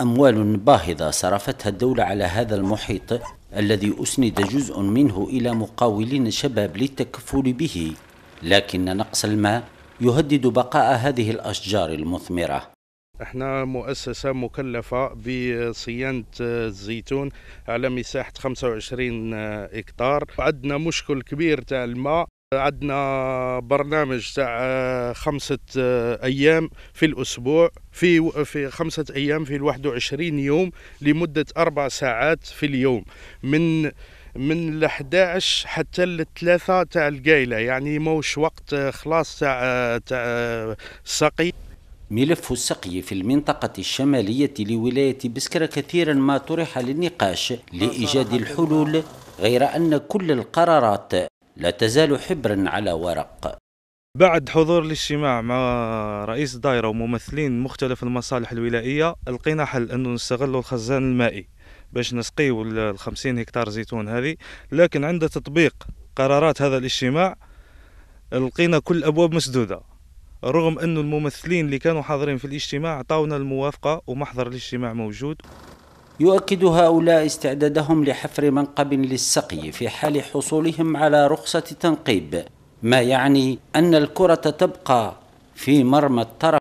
أموال باهظة صرفتها الدولة على هذا المحيط الذي أسند جزء منه إلى مقاولين شباب للتكفل به لكن نقص الماء يهدد بقاء هذه الأشجار المثمرة احنا مؤسسة مكلفة بصيانة الزيتون على مساحة 25 هكتار عندنا مشكل كبير تاع الماء عندنا برنامج تاع آه، خمسة آه، أيام في الأسبوع في في خمسة أيام في الواحد وعشرين يوم لمدة أربع ساعات في اليوم من من ال 11 حتى الثلاثة تاع القايلة يعني موش وقت آه، خلاص تاع تاع السقي ملف السقي في المنطقة الشمالية لولاية بسكرة كثيرا ما طرح للنقاش لإيجاد الحلول غير أن كل القرارات لا تزال حبرا على ورق بعد حضور الاجتماع مع رئيس الدائرة وممثلين مختلف المصالح الولائية لقينا حل أنه نستغلوا الخزان المائي باش نسقيو ال 50 هكتار زيتون هذه لكن عند تطبيق قرارات هذا الاجتماع لقينا كل الأبواب مسدودة رغم أنه الممثلين اللي كانوا حاضرين في الاجتماع عطاونا الموافقة ومحضر الاجتماع موجود يؤكد هؤلاء استعدادهم لحفر منقب للسقي في حال حصولهم على رخصة تنقيب ما يعني أن الكرة تبقى في مرمى الطرف